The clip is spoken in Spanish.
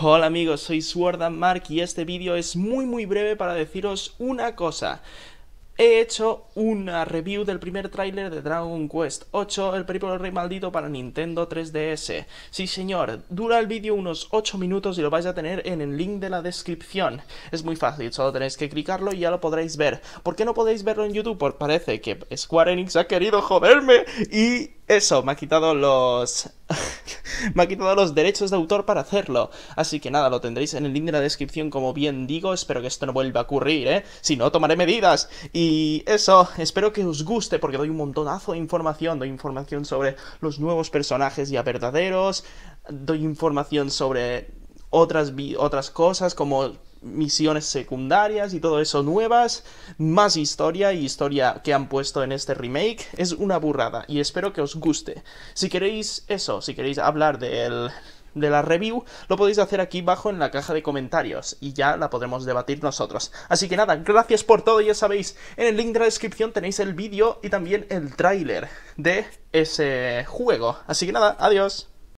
Hola amigos, soy Swordan Mark y este vídeo es muy muy breve para deciros una cosa. He hecho una review del primer tráiler de Dragon Quest 8, el Peripolo rey maldito para Nintendo 3DS. Sí señor, dura el vídeo unos 8 minutos y lo vais a tener en el link de la descripción. Es muy fácil, solo tenéis que clicarlo y ya lo podréis ver. ¿Por qué no podéis verlo en YouTube? Pues parece que Square Enix ha querido joderme y eso, me ha quitado los me ha quitado los derechos de autor para hacerlo. Así que nada, lo tendréis en el link de la descripción, como bien digo. Espero que esto no vuelva a ocurrir, ¿eh? Si no, tomaré medidas. Y eso, espero que os guste, porque doy un montonazo de información. Doy información sobre los nuevos personajes ya verdaderos. Doy información sobre otras, otras cosas, como misiones secundarias y todo eso nuevas, más historia y historia que han puesto en este remake. Es una burrada y espero que os guste. Si queréis eso, si queréis hablar del de la review, lo podéis hacer aquí abajo en la caja de comentarios y ya la podremos debatir nosotros. Así que nada, gracias por todo, ya sabéis, en el link de la descripción tenéis el vídeo y también el tráiler de ese juego. Así que nada, adiós.